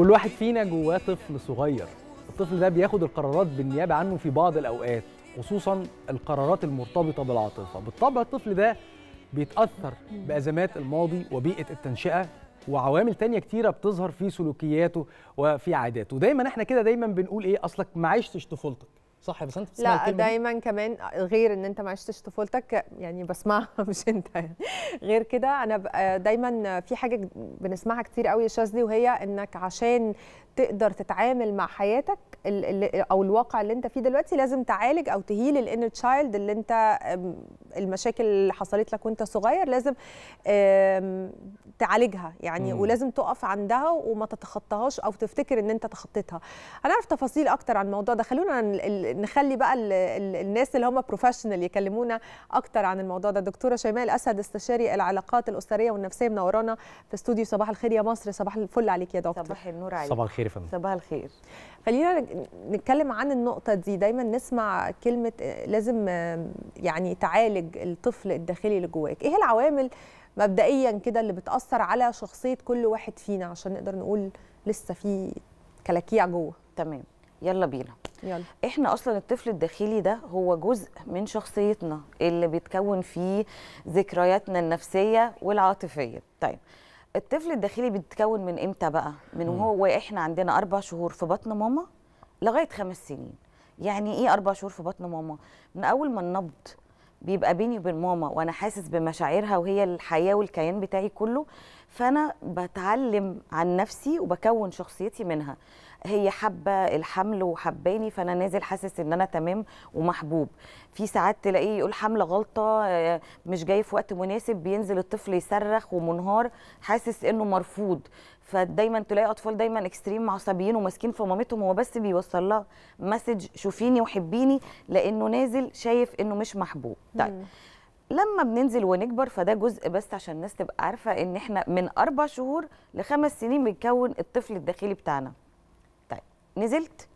كل واحد فينا جواه طفل صغير الطفل ده بياخد القرارات بالنيابة عنه في بعض الأوقات خصوصا القرارات المرتبطة بالعاطفة بالطبع الطفل ده بيتأثر بأزمات الماضي وبيئة التنشئة وعوامل تانية كتيرة بتظهر في سلوكياته وفي عاداته دايما احنا كده دايما بنقول ايه أصلك ما عشتش طفولتك صح بس انت لا دايما كمان غير ان انت ما عشتش طفولتك يعني بسمعها مش انت يعني غير كده انا دايما في حاجه بنسمعها كتير قوي يا شاذلي وهي انك عشان تقدر تتعامل مع حياتك او الواقع اللي انت فيه دلوقتي لازم تعالج او تهيل الانر تشايلد اللي انت المشاكل اللي حصلت لك وانت صغير لازم تعالجها يعني مم. ولازم تقف عندها وما تتخطاهاش او تفتكر ان انت تخطيتها انا اعرف تفاصيل اكتر عن الموضوع ده خلونا نخلي بقى الناس اللي هم بروفيشنال يكلمونا اكتر عن الموضوع ده دكتوره شيماء الاسد استشاري العلاقات الاسريه والنفسيه منورانا في استوديو صباح الخير يا مصر صباح الفل عليك يا دكتور صباح النور عليك صباح الخير فندم صباح الخير خلينا نتكلم عن النقطة دي دايما نسمع كلمة لازم يعني تعالج الطفل الداخلي اللي جواك ايه العوامل مبدئيا كده اللي بتأثر على شخصية كل واحد فينا عشان نقدر نقول لسه في كلاكيع جوه تمام يلا بينا يلا. احنا اصلا الطفل الداخلي ده هو جزء من شخصيتنا اللي بيتكون فيه ذكرياتنا النفسيه والعاطفيه طيب الطفل الداخلي بيتكون من امتى بقى من وهو احنا عندنا اربع شهور في بطن ماما لغايه خمس سنين يعني ايه اربع شهور في بطن ماما من اول ما النبض بيبقى بيني وبين ماما وانا حاسس بمشاعرها وهي الحياه والكيان بتاعي كله فانا بتعلم عن نفسي وبكون شخصيتي منها هي حابه الحمل وحباني فانا نازل حاسس ان انا تمام ومحبوب في ساعات تلاقيه يقول حمله غلطه آه، مش جاي في وقت مناسب بينزل الطفل يصرخ ومنهار حاسس انه مرفوض فدايما تلاقي اطفال دايما اكستريم عصبيين وماسكين في مامتهم هو بس بيوصل لها مسج شوفيني وحبيني لانه نازل شايف انه مش محبوب طيب لما بننزل ونكبر فده جزء بس عشان الناس تبقى عارفه ان احنا من اربع شهور لخمس سنين بنكون الطفل الداخلي بتاعنا نزلت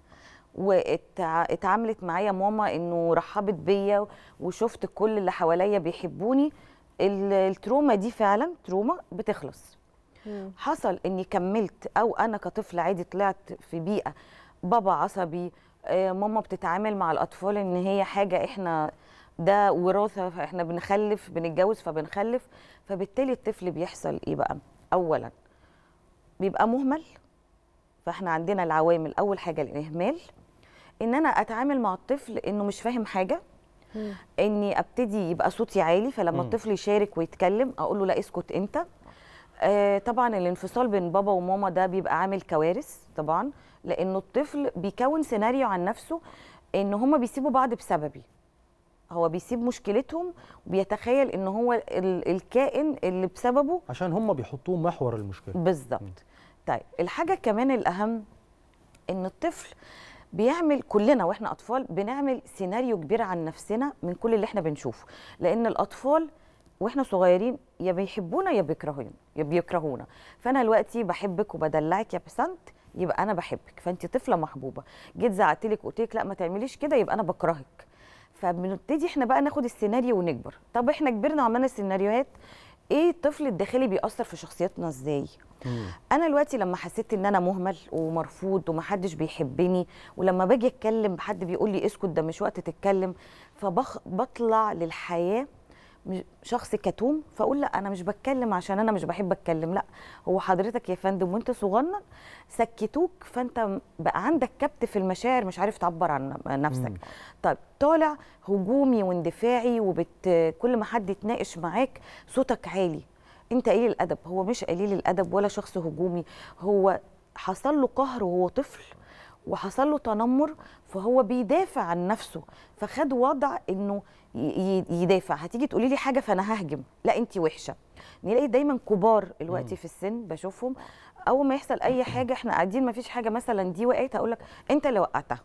واتعاملت معايا ماما انه رحبت بيا وشفت كل اللي حواليا بيحبوني التروما دي فعلا تروما بتخلص مم. حصل اني كملت او انا كطفل عادي طلعت في بيئه بابا عصبي آه، ماما بتتعامل مع الاطفال ان هي حاجه احنا ده وراثه فاحنا بنخلف بنتجوز فبنخلف فبالتالي الطفل بيحصل ايه بقى اولا بيبقى مهمل فاحنا عندنا العوامل اول حاجه الاهمال ان انا اتعامل مع الطفل انه مش فاهم حاجه مم. اني ابتدي يبقى صوتي عالي فلما مم. الطفل يشارك ويتكلم اقول له لا اسكت انت آه طبعا الانفصال بين بابا وماما ده بيبقى عامل كوارث طبعا لانه الطفل بيكون سيناريو عن نفسه ان هما بيسيبوا بعض بسببي هو بيسيب مشكلتهم وبيتخيل ان هو الكائن اللي بسببه عشان هما بيحطوه محور المشكله بالظبط طيب الحاجه كمان الاهم ان الطفل بيعمل كلنا واحنا اطفال بنعمل سيناريو كبير عن نفسنا من كل اللي احنا بنشوفه لان الاطفال واحنا صغيرين يا بيحبونا يا بيكرهونا يا بيكرهونا فانا دلوقتي بحبك وبدلعك يا بسنت يبقى انا بحبك فانت طفله محبوبه جيت زعقت لك وقلت لك لا ما تعمليش كده يبقى انا بكرهك فبنبتدي احنا بقى ناخد السيناريو ونكبر طب احنا كبرنا وعملنا سيناريوهات ايه الطفل الداخلي بيأثر في شخصيتنا ازاي انا دلوقتي لما حسيت ان انا مهمل ومرفوض ومحدش بيحبني ولما باجي اتكلم حد بيقول لي اسكت ده مش وقت تتكلم فبطلع للحياه شخص كتوم فاقول لا انا مش بتكلم عشان انا مش بحب اتكلم لا هو حضرتك يا فندم وانت صغنن سكتوك فانت بقى عندك كبت في المشاعر مش عارف تعبر عن نفسك طيب طالع هجومي واندفاعي وبت كل ما حد يتناقش معاك صوتك عالي انت قليل الادب هو مش قليل الادب ولا شخص هجومي هو حصل له قهر وهو طفل وحصل له تنمر فهو بيدافع عن نفسه فخد وضع انه يدافع هتيجي تقولي لي حاجه فانا ههجم لا انت وحشه نلاقي دايما كبار الوقت في السن بشوفهم اول ما يحصل اي حاجه احنا قاعدين ما فيش حاجه مثلا دي وقعت اقول لك انت اللي وقعتها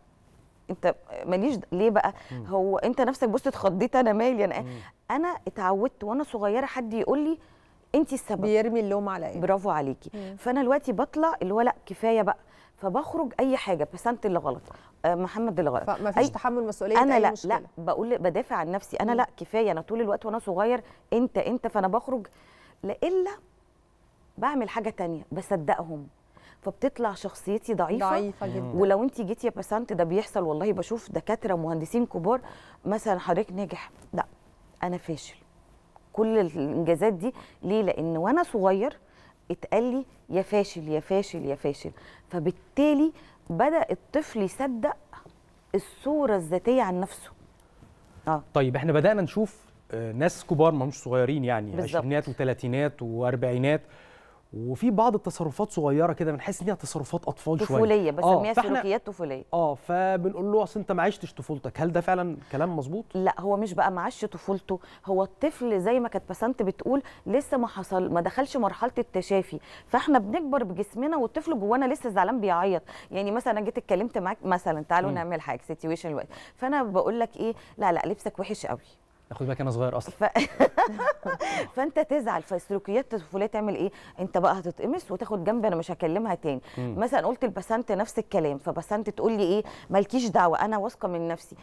انت ماليش ليه بقى هو انت نفسك بص اتخضيت انا مالي انا إيه؟ انا اتعودت وانا صغيره حد يقول لي انت السبب بيرمي اللوم على ايه برافو عليكي فانا دلوقتي بطلع اللي هو لا كفايه بقى فبخرج اي حاجه بسنت اللي غلط آه، محمد اللي غلط فما فيش أي... تحمل مسؤوليه انا لا مشكلة. لا بقول بدافع عن نفسي انا م. لا كفايه انا طول الوقت وانا صغير انت انت فانا بخرج لا الا بعمل حاجه تانية بصدقهم فبتطلع شخصيتي ضعيفه ضعيفه جدا ولو انت جيتي يا بسنت ده بيحصل والله بشوف دكاتره مهندسين كبار مثلا حضرتك ناجح لا انا فاشل كل الانجازات دي ليه لان وانا صغير اتقال لي يا فاشل يا فاشل يا فاشل فبالتالي بدا الطفل يصدق الصوره الذاتيه عن نفسه اه طيب احنا بدانا نشوف آه، ناس كبار ما مش صغيرين يعني عشرينات وثلاثينات واربعينات وفي بعض التصرفات صغيره كده بنحس ان هي تصرفات اطفال شويه طفوليه بسميها آه سلوكيات طفوليه اه فبنقول له اصل انت ما عشتش طفولتك هل ده فعلا كلام مظبوط لا هو مش بقى ما عاش طفولته هو الطفل زي ما كانت بسنت بتقول لسه ما حصل ما دخلش مرحله التشافي فاحنا بنكبر بجسمنا والطفل جوانا لسه زعلان بيعيط يعني مثلا انا جيت اتكلمت معاك مثلا تعالوا نعمل حاجه سيتويشن دلوقتي فانا بقول لك ايه لا لا لبسك وحش قوي ياخد بالك انا صغير اصلا ف... فانت تزعل فسلوكيات الطفوليه تعمل ايه انت بقى هتتقمص وتاخد جنب انا مش هكلمها تاني مم. مثلا قلت لبسنت نفس الكلام فبسنت تقول لي ايه مالكيش دعوه انا واثقه من نفسي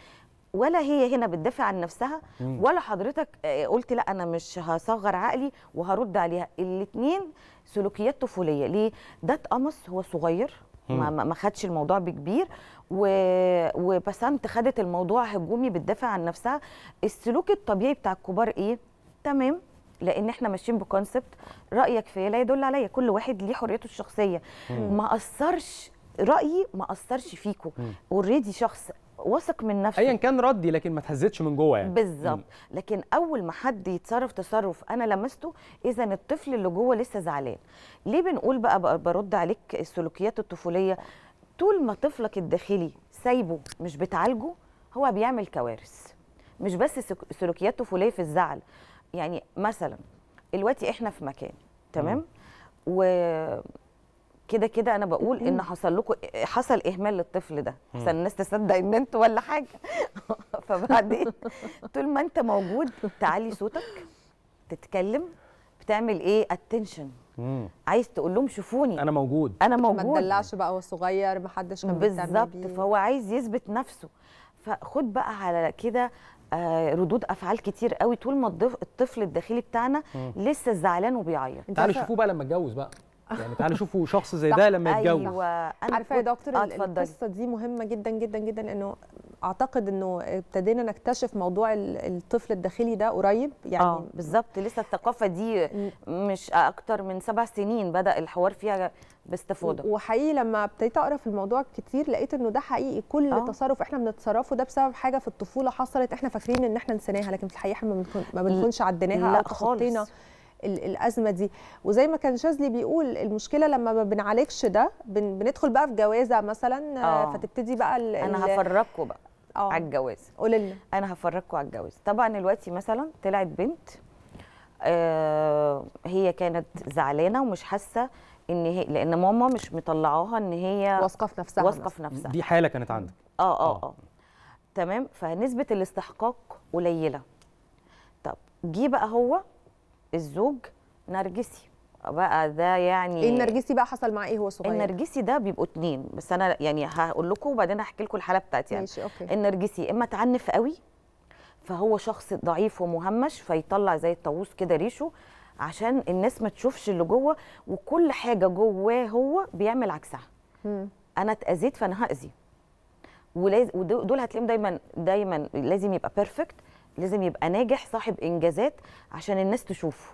ولا هي هنا بتدافع عن نفسها مم. ولا حضرتك آه، قلت لا انا مش هصغر عقلي وهرد عليها الاثنين سلوكيات طفوليه ليه ده اتقمص هو صغير مم. ما ما خدش الموضوع بكبير و... وبسنت خدت الموضوع هجومي بتدافع عن نفسها السلوك الطبيعي بتاع الكبار ايه تمام لان احنا ماشيين بكونسبت رايك فيا لا يدل عليا كل واحد ليه حريته الشخصيه ما اثرش رايي ما اثرش فيكم اوريدي شخص واثق من نفسه ايا كان ردي لكن ما تهزتش من جوه يعني بالظبط لكن اول ما حد يتصرف تصرف انا لمسته اذا الطفل اللي جوه لسه زعلان ليه بنقول بقى برد عليك السلوكيات الطفوليه طول ما طفلك الداخلي سايبه مش بتعالجه هو بيعمل كوارث مش بس سلوكيات طفوليه في الزعل يعني مثلا دلوقتي احنا في مكان تمام و كده كده انا بقول ان حصل لكم حصل اهمال للطفل ده عشان الناس تصدق ان انت ولا حاجه فبعدين طول ما انت موجود تعلي صوتك تتكلم بتعمل ايه اتنشن مم. عايز تقول لهم شوفوني انا موجود انا موجود ما تدلعش بقى هو صغير ما حدش كان بالظبط فهو عايز يثبت نفسه فخد بقى على كده آه، ردود افعال كتير قوي طول ما الطفل الداخلي بتاعنا مم. لسه زعلان وبيعيط تعالوا شوفوه بقى لما اتجوز بقى يعني تعالوا شوفوا شخص زي ده لما أيوة. يتجوز ايوه انا عارفه يا دكتور آه، القصه دي مهمه جدا جدا جدا انه اعتقد انه ابتدينا نكتشف موضوع الطفل الداخلي ده قريب يعني آه بالظبط لسه الثقافه دي مش اكتر من سبع سنين بدا الحوار فيها باستفاضه وحقيقي لما ابتديت اقرا في الموضوع كتير لقيت انه ده حقيقي كل آه. تصرف احنا بنتصرفه ده بسبب حاجه في الطفوله حصلت احنا فاكرين ان احنا نسيناها لكن في الحقيقه احنا بنكون ما بنكونش عديناها او خالص الازمه دي وزي ما كان شاذلي بيقول المشكله لما ما بنعالجش ده بندخل بقى في جوازه مثلا أوه. فتبتدي بقى انا هفرقكم بقى اه. على الجواز قولي لنا انا هفرجكم على الجواز طبعا دلوقتي مثلا طلعت بنت آه، هي كانت زعلانه ومش حاسه ان هي لان ماما مش مطلعاها ان هي واثقه في نفسها واثقه في نفسها دي حاله كانت عندك آه،, اه اه اه تمام فنسبه الاستحقاق قليله طب جه بقى هو الزوج نرجسي بقى ده يعني النرجسي بقى حصل معاه ايه هو صغير النرجسي ده بيبقوا اتنين بس انا يعني هقول لكم وبعدين هحكي لكم الحاله بتاعتي يعني ماشي أوكي. النرجسي اما تعنف قوي فهو شخص ضعيف ومهمش فيطلع زي الطاووس كده ريشه عشان الناس ما تشوفش اللي جوه وكل حاجه جواه هو بيعمل عكسها م. انا اتاذيت فانا هاذي ولازم ودول هتلاقيهم دايما دايما لازم يبقى بيرفكت لازم يبقى ناجح صاحب انجازات عشان الناس تشوفه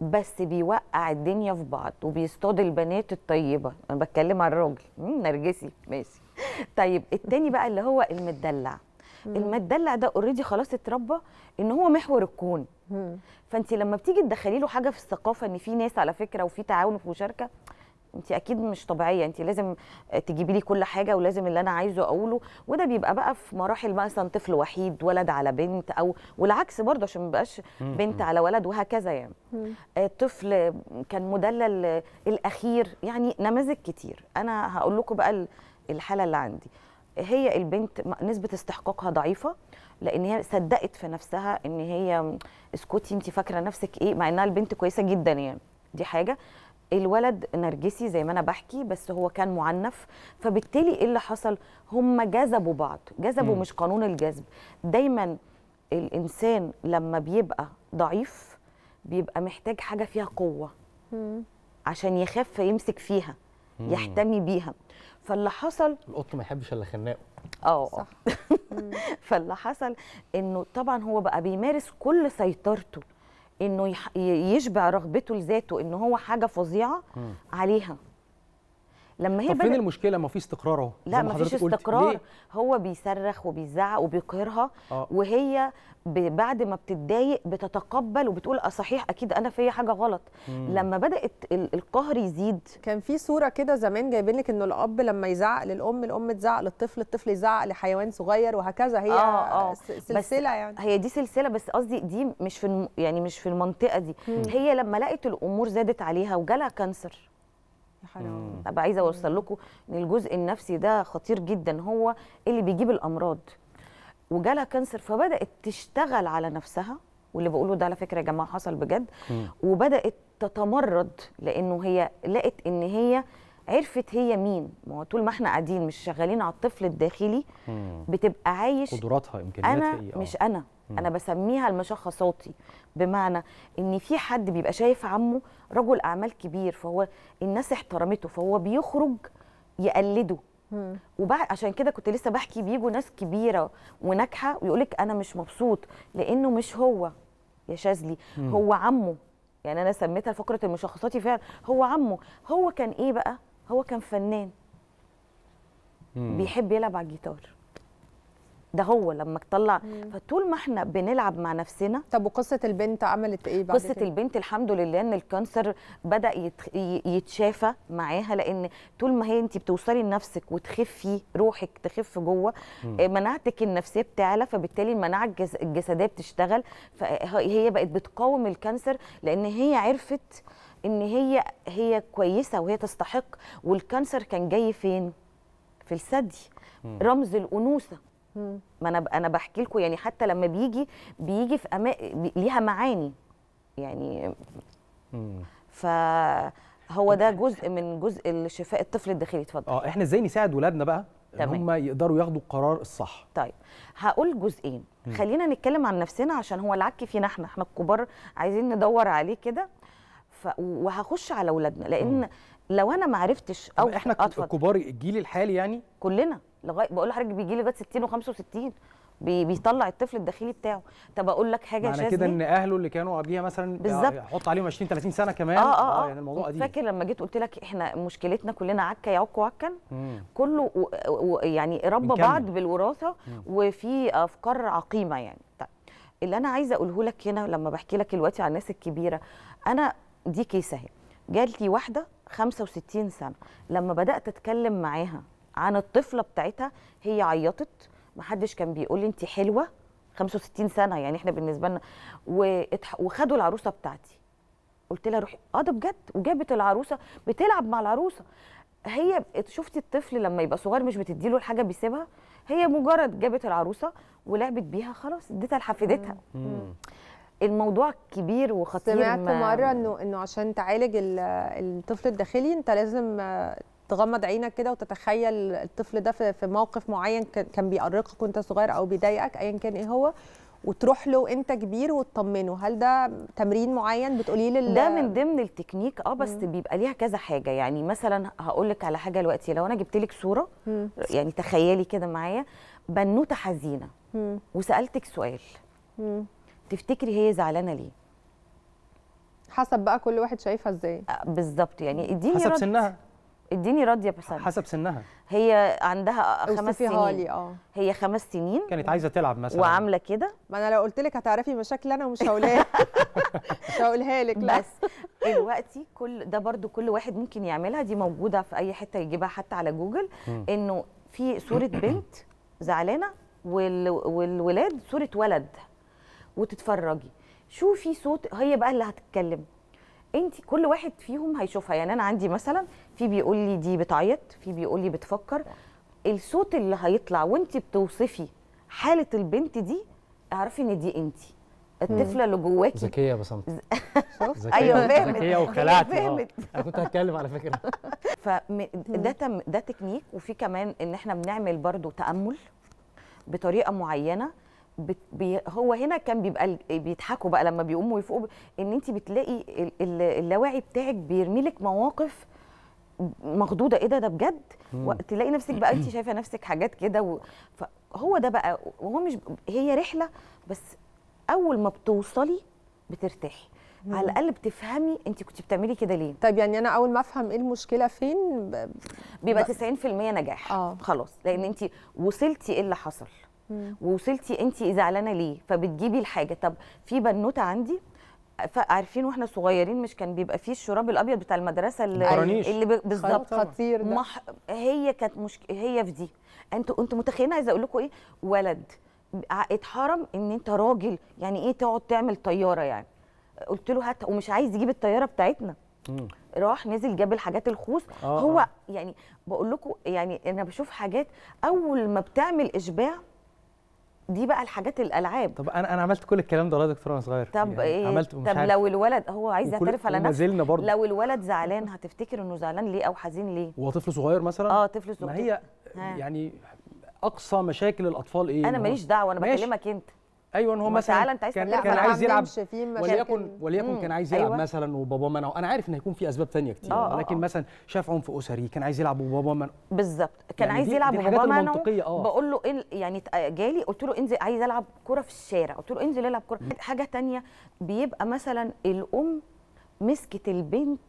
بس بيوقع الدنيا في بعض وبيصطاد البنات الطيبه انا بتكلم على الراجل نرجسي ماشي طيب التاني بقى اللي هو المدلع المدلع ده اوريدي خلاص اتربى ان هو محور الكون فانت لما بتيجي تدخلي له حاجه في الثقافه ان في ناس على فكره وفي تعاون وفي مشاركه انت اكيد مش طبيعيه انت لازم تجيبي لي كل حاجه ولازم اللي انا عايزه اقوله وده بيبقى بقى في مراحل مثلا طفل وحيد ولد على بنت او والعكس برضه عشان ما يبقاش بنت على ولد وهكذا يعني آه، طفل كان مدلل الاخير يعني نماذج كتير انا هقول لكم بقى الحاله اللي عندي هي البنت نسبه استحقاقها ضعيفه لان هي صدقت في نفسها ان هي اسكتي انت فاكره نفسك ايه مع انها البنت كويسه جدا يعني دي حاجه الولد نرجسي زي ما انا بحكي بس هو كان معنف فبالتالي ايه اللي حصل هم جذبوا بعض جذبوا مش قانون الجذب دايما الانسان لما بيبقى ضعيف بيبقى محتاج حاجه فيها قوه مم. عشان يخاف فيمسك فيها مم. يحتمي بيها فاللي حصل القط ما يحبش الا خناقه اه صح فاللي حصل انه طبعا هو بقى بيمارس كل سيطرته انه يشبع رغبته لذاته ان هو حاجه فظيعه عليها لما هي طب فين المشكله ما في استقرار اهو لا ما فيش استقرار هو بيصرخ وبيزعق وبيقهرها آه. وهي بعد ما بتتضايق بتتقبل وبتقول اه صحيح اكيد انا فيا حاجه غلط مم. لما بدات القهر يزيد كان في صوره كده زمان جايبين لك انه الاب لما يزعق للام الام تزعق للطفل الطفل يزعق لحيوان صغير وهكذا هي آه آه. سلسله يعني هي دي سلسله بس قصدي دي مش في الم... يعني مش في المنطقه دي مم. هي لما لقت الامور زادت عليها وجالها كانسر حرام ابقى عايزه اوصل لكم ان الجزء النفسي ده خطير جدا هو اللي بيجيب الامراض وجالها كانسر فبدات تشتغل على نفسها واللي بقوله ده على فكره يا جماعه حصل بجد وبدات تتمرد لانه هي لقت ان هي عرفت هي مين ما هو طول ما احنا قاعدين مش شغالين على الطفل الداخلي بتبقى عايش قدراتها امكانياتها انا إيه؟ آه. مش انا انا بسميها المشخصاتي بمعنى ان في حد بيبقى شايف عمه رجل اعمال كبير فهو الناس احترمته فهو بيخرج يقلده وبعد عشان كده كنت لسه بحكي بيجوا ناس كبيره وناجحه ويقول لك انا مش مبسوط لانه مش هو يا شاذلي هو عمه يعني انا سميتها فقره المشخصاتي فعلا هو عمه هو كان ايه بقى هو كان فنان بيحب يلعب على الجيتار ده هو لما تطلع فطول ما احنا بنلعب مع نفسنا طب وقصه البنت عملت ايه بعد قصه كده؟ البنت الحمد لله ان الكانسر بدا يتشافى معاها لان طول ما هي انت بتوصلي لنفسك وتخفي روحك تخف جوه آه، مناعتك النفسيه بتعلى فبالتالي المناعه الجسديه بتشتغل فهي بقت بتقاوم الكانسر لان هي عرفت ان هي هي كويسه وهي تستحق والكانسر كان جاي فين في الثدي رمز الانوثه ما انا انا بحكي لكم يعني حتى لما بيجي بيجي في أما... ليها معاني يعني ف هو ده جزء من جزء الشفاء الطفل الداخلي اتفضل اه احنا ازاي نساعد ولادنا بقى ان هم يقدروا ياخدوا القرار الصح طيب هقول جزئين مم. خلينا نتكلم عن نفسنا عشان هو العك فينا احنا احنا الكبار عايزين ندور عليه كده ف... وهخش على اولادنا لان مم. لو انا ما عرفتش او احنا الكبار الجيل الحالي يعني كلنا لغايه بقول لحضرتك بيجي لي لغايه 60 و65 بي بيطلع الطفل الداخلي بتاعه طب اقول لك حاجه معنى كده ان اهله اللي كانوا قبليها مثلا بالظبط يحط عليهم 20 30 سنه كمان اه اه, آه يعني الموضوع قديم فاكر لما جيت قلت لك احنا مشكلتنا كلنا عكه يعك وعكا كله و و يعني ربى بعض بالوراثه مم. وفي افكار عقيمه يعني طيب اللي انا عايزه اقوله لك هنا لما بحكي لك دلوقتي على الناس الكبيره انا دي كيسه اهي جالتي واحده 65 سنه لما بدات اتكلم معاها عن الطفله بتاعتها هي عيطت محدش كان بيقول لي انت حلوه 65 سنه يعني احنا بالنسبه لنا وخدوا العروسه بتاعتي قلت لها روحي اه ده بجد وجابت العروسه بتلعب مع العروسه هي شفتي الطفل لما يبقى صغير مش بتدي له الحاجه بيسيبها هي مجرد جابت العروسه ولعبت بيها خلاص اديتها لحفيدتها الموضوع كبير وخطير سمعت مره انه انه عشان تعالج الطفل الداخلي انت لازم تغمض عينك كده وتتخيل الطفل ده في موقف معين كان بيأرقك وانت صغير او بيضايقك ايا كان ايه هو وتروح له وانت كبير وتطمنه هل ده تمرين معين بتقوليه لل ده من ضمن التكنيك اه بس مم. بيبقى ليها كذا حاجه يعني مثلا هقول لك على حاجه دلوقتي لو انا جبت لك صوره مم. يعني تخيلي كده معايا بنوته حزينه مم. وسالتك سؤال مم. تفتكري هي زعلانه ليه حسب بقى كل واحد شايفها ازاي آه، بالظبط يعني اديني حسب رد. سنها اديني راضيه بس حسب سنها هي عندها خمس سنين اه هي خمس سنين كانت عايزه تلعب مثلا وعامله كده ما انا لو قلت لك هتعرفي مشاكل انا ومش هقولها مش هقولها لك لا بس دلوقتي كل ده برضو كل واحد ممكن يعملها دي موجوده في اي حته يجيبها حتى على جوجل انه في صوره بنت زعلانه وال... والولاد صوره ولد وتتفرجي شوفي صوت هي بقى اللي هتتكلم انت كل واحد فيهم هيشوفها يعني انا عندي مثلا في بيقول لي دي بتعيط في بيقول لي بتفكر الصوت اللي هيطلع وانت بتوصفي حاله البنت دي اعرفي ان دي انت الطفله اللي جواكي ذكيه يا بسنت ايوه فهمت ذكيه وخلعت فهمت انا كنت هتكلم على فكره ف ده ده تكنيك وفي كمان ان احنا بنعمل برضو تامل بطريقه معينه بي هو هنا كان بيبقى بيضحكوا بقى لما بيقوموا يفوقوا ان انت بتلاقي اللاوعي بتاعك بيرمي لك مواقف مخضوضه ايه ده ده بجد تلاقي نفسك بقى انت شايفه نفسك حاجات كده فهو ده بقى وهو مش هي رحله بس اول ما بتوصلي بترتاحي على الاقل بتفهمي انت كنت بتعملي كده ليه طيب يعني انا اول ما افهم ايه المشكله فين ب... بيبقى ب... 90% نجاح آه. خلاص لان انت وصلتي ايه اللي حصل ووصلتي انت زعلانه ليه فبتجيبي الحاجه طب في بنوته عندي عارفين واحنا صغيرين مش كان بيبقى فيه الشراب الابيض بتاع المدرسه اللي, اللي بالظبط خطير ده مح... هي كانت مش هي في دي انتوا انتوا متخيلين عايزه اقول لكم ايه ولد اتحرم ان انت راجل يعني ايه تقعد تعمل طياره يعني قلت له هات ومش عايز يجيب الطياره بتاعتنا راح نزل جاب الحاجات الخوص آه هو آه. يعني بقول لكم يعني انا بشوف حاجات اول ما بتعمل اشباع دي بقى الحاجات الالعاب طب انا انا عملت كل الكلام ده والله دكتور وانا صغير طب يعني ايه عملت طب لو الولد هو عايز يعترف على نفسه لو الولد زعلان هتفتكر انه زعلان ليه او حزين ليه هو طفل صغير مثلا اه طفل صغير ما هي ها. يعني اقصى مشاكل الاطفال ايه انا ماليش دعوه انا بكلمك انت ايوه هو مثلا انت عايز كان, كان عايز يلعب وليكن وليكن كان عايز يلعب أيوة. مثلا وبابا منعه انا عارف ان هيكون في اسباب ثانيه كتير آه،, آه لكن آه. مثلا شاف عنف اسري كان عايز يلعب وبابا منع بالظبط كان يعني عايز يلعب وبابا منعه آه. بقول له إيه يعني جالي قلت له انزل عايز العب كوره في الشارع قلت له انزل العب كوره حاجه ثانيه بيبقى مثلا الام مسكت البنت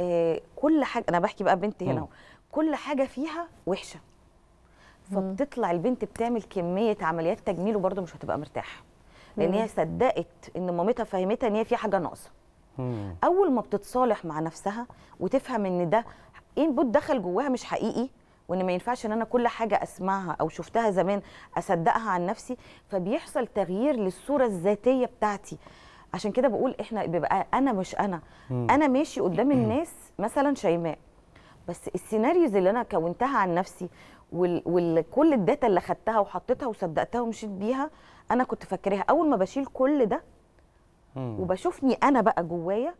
آه كل حاجه انا بحكي بقى بنت هنا كل حاجه فيها وحشه فبتطلع البنت بتعمل كميه عمليات تجميل وبرده مش هتبقى مرتاحه لان هي صدقت ان مامتها فهمتها ان هي في حاجه ناقصه اول ما بتتصالح مع نفسها وتفهم ان ده انبوت دخل جواها مش حقيقي وان ما ينفعش ان انا كل حاجه اسمعها او شفتها زمان اصدقها عن نفسي فبيحصل تغيير للصوره الذاتيه بتاعتي عشان كده بقول احنا بيبقى انا مش انا مم. انا ماشي قدام الناس مثلا شيماء بس السيناريوز اللي انا كونتها عن نفسي وكل الداتا اللي خدتها وحطيتها وصدقتها ومشيت بيها انا كنت فاكراها اول ما بشيل كل ده وبشوفني انا بقى جوايا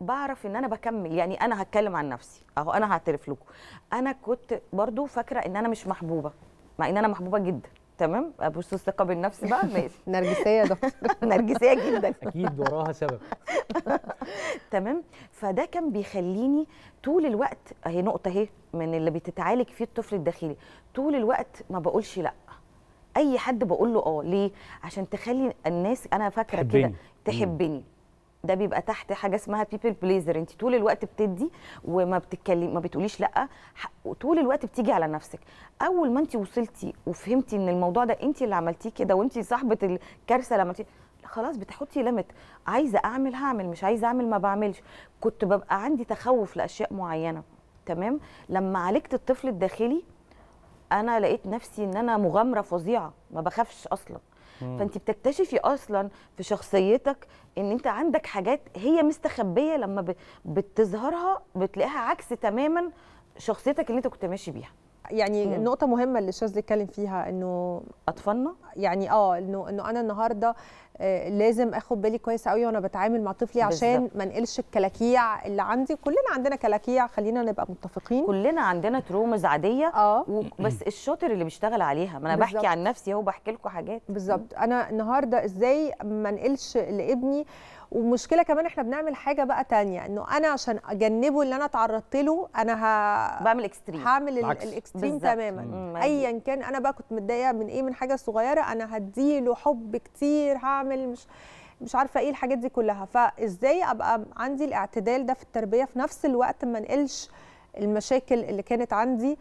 بعرف ان انا بكمل يعني انا هتكلم عن نفسي اهو انا هعترف لكم انا كنت برضو فاكره ان انا مش محبوبه مع ان انا محبوبه جدا تمام ابص الثقه بالنفس بقى ماشي نرجسيه يا دكتور نرجسيه جدا اكيد وراها سبب تمام فده كان بيخليني طول الوقت اهي نقطه اهي من اللي بتتعالج فيه الطفل الداخلي طول الوقت ما بقولش لا اي حد بقول له اه ليه عشان تخلي الناس انا فاكره كده تحبني ده بيبقى تحت حاجه اسمها بيبل بليزر انت طول الوقت بتدي وما بتتكلمي ما بتقوليش لا طول الوقت بتيجي على نفسك اول ما انت وصلتي وفهمتي ان الموضوع ده انت اللي عملتيه كده وانت صاحبه الكارثه لما تي... خلاص بتحطي ليميت عايزه اعمل هعمل مش عايزه اعمل ما بعملش كنت ببقى عندي تخوف لاشياء معينه تمام لما عالجت الطفل الداخلي انا لقيت نفسي ان انا مغامره فظيعه ما بخافش اصلا فانت بتكتشفي اصلا في شخصيتك ان انت عندك حاجات هي مستخبيه لما بتظهرها بتلاقيها عكس تماما شخصيتك اللي انت كنت ماشي بيها يعني مم. نقطه مهمه اللي الشاذلي اتكلم فيها انه اطفالنا يعني اه انه انه انا النهارده آه، لازم اخد بالي كويس قوي وانا بتعامل مع طفلي عشان ما انقلش الكلاكيع اللي عندي كلنا عندنا كلاكيع خلينا نبقى متفقين كلنا عندنا ترومز عاديه اه بس الشاطر اللي بيشتغل عليها ما انا بالزبط. بحكي عن نفسي اهو بحكي لكم حاجات بالظبط انا النهارده ازاي ما انقلش لابني ومشكله كمان احنا بنعمل حاجه بقى تانية انه انا عشان اجنبه اللي انا تعرضت له انا ه... بعمل اكستريم هعمل الاكستريم تماما ايا كان انا بقى كنت متضايقه من ايه من حاجه صغيره انا هديله حب كتير هعمل مش مش عارفه ايه الحاجات دي كلها فازاي ابقى عندي الاعتدال ده في التربيه في نفس الوقت ما نقلش المشاكل اللي كانت عندي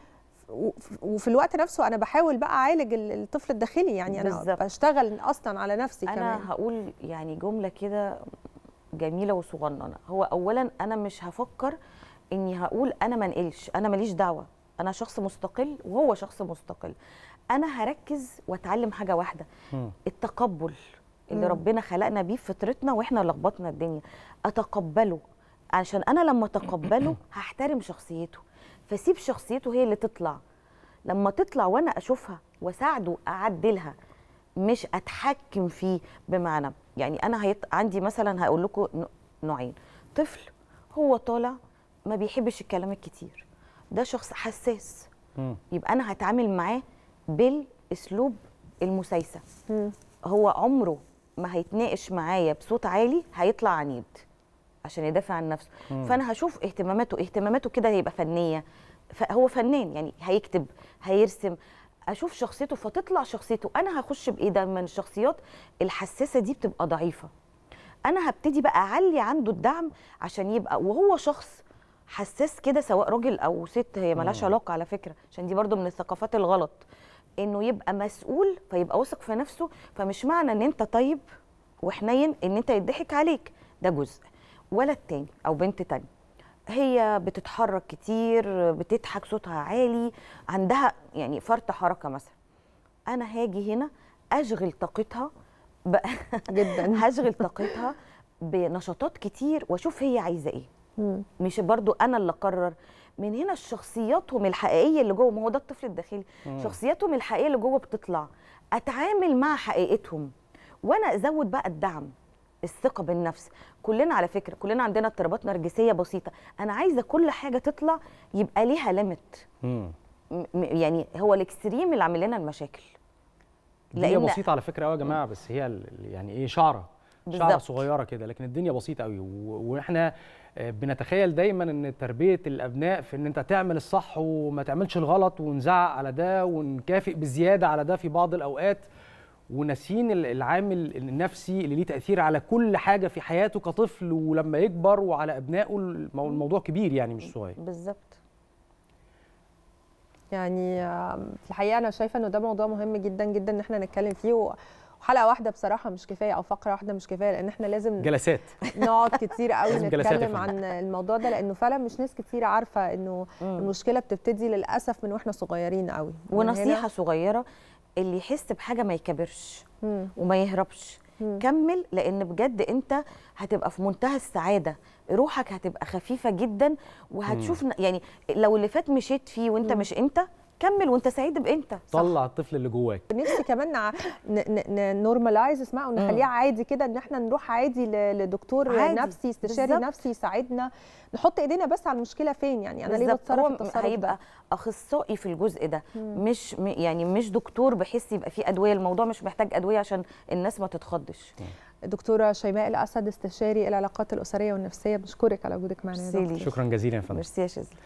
وفي الوقت نفسه انا بحاول بقى اعالج الطفل الداخلي يعني انا بالزبط. بشتغل اصلا على نفسي أنا كمان انا هقول يعني جمله كده جميله وصغننه هو اولا انا مش هفكر اني هقول انا ما انقلش انا ماليش دعوه انا شخص مستقل وهو شخص مستقل انا هركز واتعلم حاجه واحده م. التقبل اللي م. ربنا خلقنا بيه فطرتنا واحنا لخبطنا الدنيا اتقبله عشان انا لما اتقبله هحترم شخصيته فسيب شخصيته هي اللي تطلع لما تطلع وانا اشوفها واساعده اعدلها مش اتحكم فيه بمعنى يعني انا هيط... عندي مثلا هقول لكم نوعين طفل هو طالع ما بيحبش الكلام الكتير ده شخص حساس م. يبقى انا هتعامل معاه بالاسلوب المسايسه م. هو عمره ما هيتناقش معايا بصوت عالي هيطلع عنيد عشان يدافع عن نفسه مم. فانا هشوف اهتماماته اهتماماته كده هيبقى فنيه هو فنان يعني هيكتب هيرسم اشوف شخصيته فتطلع شخصيته انا هخش بايه ده من الشخصيات الحساسه دي بتبقى ضعيفه انا هبتدي بقى اعلي عنده الدعم عشان يبقى وهو شخص حساس كده سواء راجل او ست هي ملهاش علاقه على فكره عشان دي برضو من الثقافات الغلط انه يبقى مسؤول فيبقى واثق في نفسه فمش معنى ان انت طيب وحنين ان انت يضحك عليك ده جزء ولد تاني او بنت تاني هي بتتحرك كتير بتضحك صوتها عالي عندها يعني فرط حركه مثلا انا هاجي هنا اشغل طاقتها ب... جدا هشغل طاقتها بنشاطات كتير واشوف هي عايزه ايه مش برضو انا اللي اقرر من هنا شخصياتهم الحقيقيه اللي جوه ما هو ده الطفل الداخلي شخصياتهم الحقيقيه اللي جوه بتطلع اتعامل مع حقيقتهم وانا ازود بقى الدعم الثقه بالنفس كلنا على فكره كلنا عندنا اضطرابات نرجسيه بسيطه انا عايزه كل حاجه تطلع يبقى ليها ليميت يعني هو الاكستريم اللي عامل لنا المشاكل الدنيا بسيطه على فكره قوي يا جماعه بس هي يعني ايه شعره شعره صغيره كده لكن الدنيا بسيطه قوي واحنا آه، بنتخيل دايما ان تربيه الابناء في ان انت تعمل الصح وما تعملش الغلط ونزعق على ده ونكافئ بزياده على ده في بعض الاوقات وناسين العامل النفسي اللي ليه تاثير على كل حاجه في حياته كطفل ولما يكبر وعلى ابنائه الموضوع كبير يعني مش صغير بالظبط يعني في الحقيقه انا شايفه انه ده موضوع مهم جدا جدا ان احنا نتكلم فيه وحلقه واحده بصراحه مش كفايه او فقره واحده مش كفايه لان احنا لازم جلسات نقعد كتير قوي نتكلم عن الموضوع ده لانه فعلا مش ناس كتير عارفه انه المشكله بتبتدي للاسف من واحنا صغيرين قوي ونصيحه صغيره اللي يحس بحاجه ما يكبرش وما يهربش كمل لان بجد انت هتبقى في منتهى السعاده روحك هتبقى خفيفه جدا وهتشوف يعني لو اللي فات مشيت فيه وانت مش انت كمل وانت سعيد بانت طلع الطفل اللي جواك نفسي كمان نورمالايز اسمها ونخليها عادي كده ان احنا نروح عادي لدكتور عادي. نفسي استشاري بالزبط. نفسي يساعدنا نحط ايدينا بس على المشكله فين يعني انا ليه بتصرف هيبقى اخصائي في الجزء ده مم. مش يعني مش دكتور بحيث يبقى فيه ادويه الموضوع مش محتاج ادويه عشان الناس ما تتخضش دكتوره شيماء الاسد استشاري العلاقات الاسريه والنفسيه بشكرك على وجودك معنا شكرا جزيلا يا فندم ميرسي يا شاذلي